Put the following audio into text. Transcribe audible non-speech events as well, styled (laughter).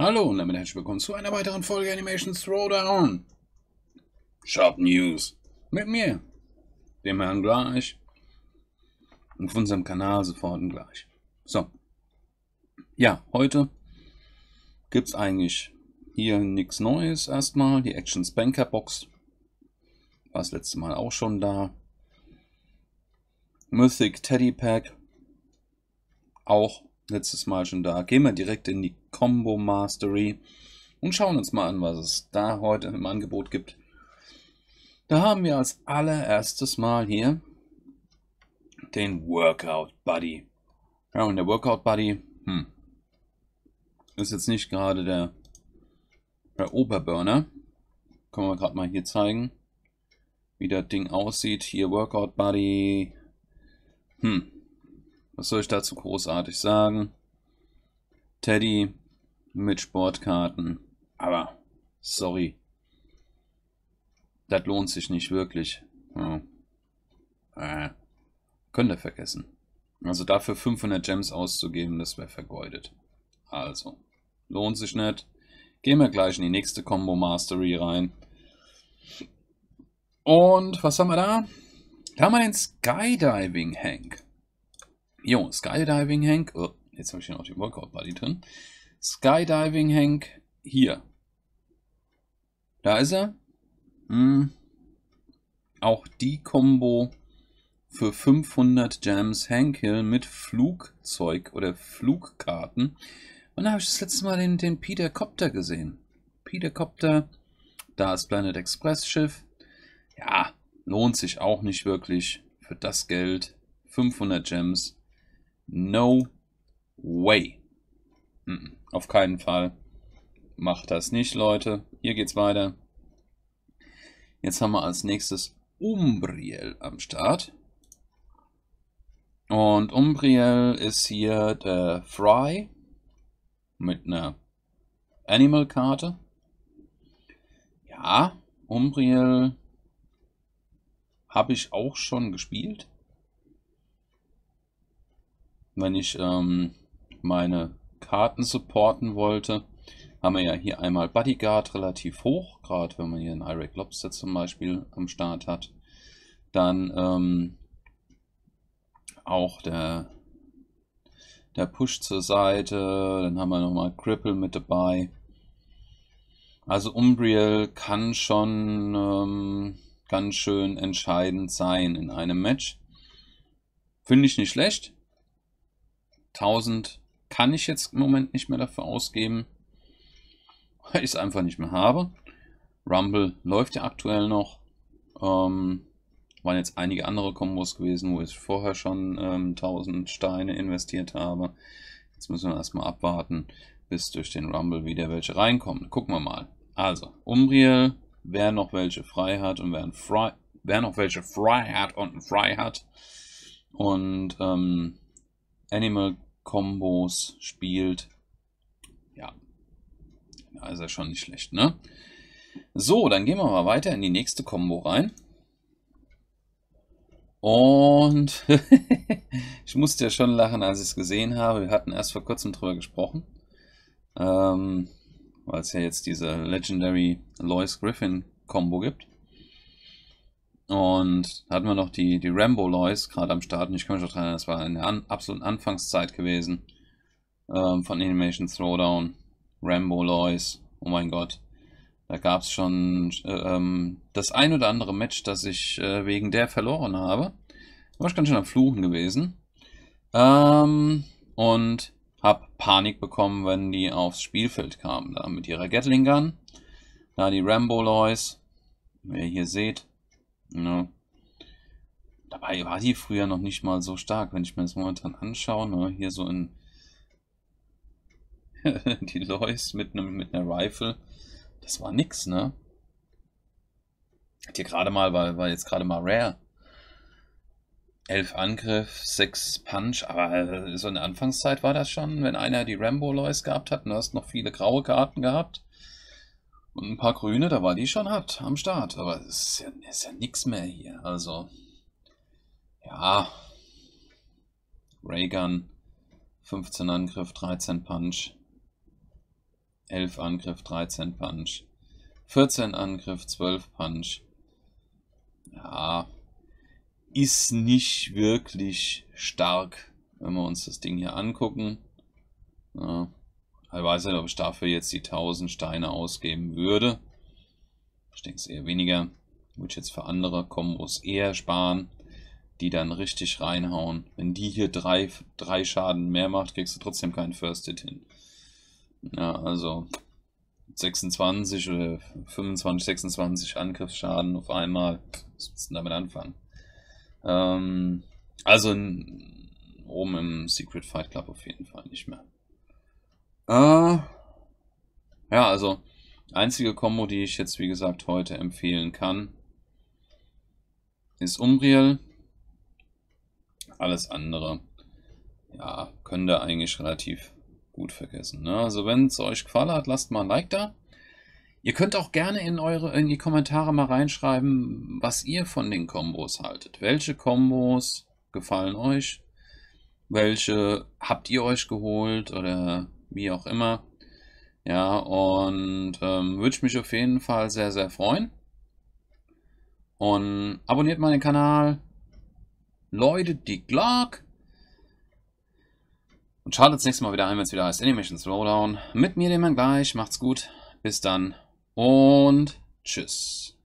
Hallo und damit herzlich willkommen zu einer weiteren Folge Animation Throwdown. Shop News. Mit mir, dem Herrn gleich. Und von unserem Kanal sofort und gleich. So. Ja, heute gibt es eigentlich hier nichts Neues erstmal. Die Action Spanker Box war das letzte Mal auch schon da. Mythic Teddy Pack auch letztes Mal schon da. Gehen wir direkt in die Combo Mastery und schauen uns mal an, was es da heute im Angebot gibt. Da haben wir als allererstes Mal hier den Workout Buddy. Ja, und der Workout Buddy hm, ist jetzt nicht gerade der, der Oberburner. Können wir gerade mal hier zeigen, wie das Ding aussieht. Hier Workout Buddy. Hm, was soll ich dazu großartig sagen? Teddy mit Sportkarten. Aber, sorry. Das lohnt sich nicht wirklich. Ja. Äh, könnt ihr vergessen. Also dafür 500 Gems auszugeben, das wäre vergeudet. Also, lohnt sich nicht. Gehen wir gleich in die nächste Combo Mastery rein. Und was haben wir da? Da haben wir den Skydiving Hank. Jo, Skydiving Hank. Oh, jetzt habe ich hier noch die Workout Buddy drin. Skydiving Hank. Hier. Da ist er. Hm. Auch die Combo für 500 Gems Hank Hill mit Flugzeug oder Flugkarten. Und da habe ich das letzte Mal den, den Peter Copter gesehen. Peter Copter, da ist Planet Express Schiff. Ja, lohnt sich auch nicht wirklich für das Geld. 500 Gems. No way. Auf keinen Fall. Macht das nicht, Leute. Hier geht's weiter. Jetzt haben wir als nächstes Umbriel am Start. Und Umbriel ist hier der Fry mit einer Animal-Karte. Ja, Umbriel habe ich auch schon gespielt wenn ich ähm, meine Karten supporten wollte, haben wir ja hier einmal Bodyguard relativ hoch, gerade wenn man hier einen Irek Lobster zum Beispiel am Start hat. Dann ähm, auch der, der Push zur Seite, dann haben wir nochmal Cripple mit dabei. Also Umbriel kann schon ähm, ganz schön entscheidend sein in einem Match. Finde ich nicht schlecht. 1000 kann ich jetzt im Moment nicht mehr dafür ausgeben, weil ich es einfach nicht mehr habe. Rumble läuft ja aktuell noch. Ähm, waren jetzt einige andere Kombos gewesen, wo ich vorher schon ähm, 1000 Steine investiert habe. Jetzt müssen wir erstmal abwarten, bis durch den Rumble wieder welche reinkommen. Gucken wir mal. Also, Umbriel, wer noch welche frei hat und wer, frei, wer noch welche frei hat und frei hat. Und ähm, Animal Combos spielt. Ja, da ist er schon nicht schlecht, ne? So, dann gehen wir mal weiter in die nächste Combo rein. Und (laughs) ich musste ja schon lachen, als ich es gesehen habe. Wir hatten erst vor kurzem drüber gesprochen. Ähm, weil es ja jetzt diese Legendary Lois Griffin Combo gibt. Und da hatten wir noch die, die Rambo-Lois gerade am Start. Und ich kann mich noch daran erinnern, das war in der an, absoluten Anfangszeit gewesen ähm, von Animation Throwdown. Rambo-Lois, oh mein Gott. Da gab es schon äh, ähm, das ein oder andere Match, das ich äh, wegen der verloren habe. Da war ich ganz schön am Fluchen gewesen. Ähm, und habe Panik bekommen, wenn die aufs Spielfeld kamen. Da mit ihrer Gatling Gun, da die Rambo-Lois, wie ihr hier seht ja. Ne? Dabei war die früher noch nicht mal so stark. Wenn ich mir das momentan anschaue, ne, hier so in (laughs) die Lois mit, einem, mit einer Rifle, das war nix, ne? Hat hier gerade mal, war, war jetzt gerade mal rare. Elf Angriff, sechs Punch, aber äh, so in der Anfangszeit war das schon, wenn einer die Rambo-Lois gehabt hat, und du hast noch viele graue Karten gehabt, und ein paar Grüne, da war die schon hart am Start. Aber es ist ja, ist ja nichts mehr hier. Also, ja. Raygun, 15 Angriff, 13 Punch. 11 Angriff, 13 Punch. 14 Angriff, 12 Punch. Ja, ist nicht wirklich stark, wenn wir uns das Ding hier angucken. Ja. Ich weiß nicht, ob ich dafür jetzt die 1000 Steine ausgeben würde. Ich denke es eher weniger. Würde ich jetzt für andere Kombos eher sparen, die dann richtig reinhauen. Wenn die hier drei, drei Schaden mehr macht, kriegst du trotzdem keinen First Hit hin. Ja, also 26 oder 25, 26 Angriffsschaden auf einmal. Was willst du damit anfangen? Ähm, also in, oben im Secret Fight Club auf jeden Fall nicht mehr. Äh, ja, also einzige Combo, die ich jetzt wie gesagt heute empfehlen kann, ist Umbriel. Alles andere, ja, könnt ihr eigentlich relativ gut vergessen. Ne? Also wenn es euch gefallen hat, lasst mal ein Like da. Ihr könnt auch gerne in eure in die Kommentare mal reinschreiben, was ihr von den Kombos haltet. Welche Kombos gefallen euch? Welche habt ihr euch geholt oder wie auch immer. Ja, und ähm, würde ich mich auf jeden Fall sehr, sehr freuen. Und abonniert meinen Kanal, Leute, die Glock und schaltet das nächste Mal wieder ein, wenn es wieder heißt Animation Slowdown. Mit mir, nehmen wir gleich. Macht's gut, bis dann und tschüss.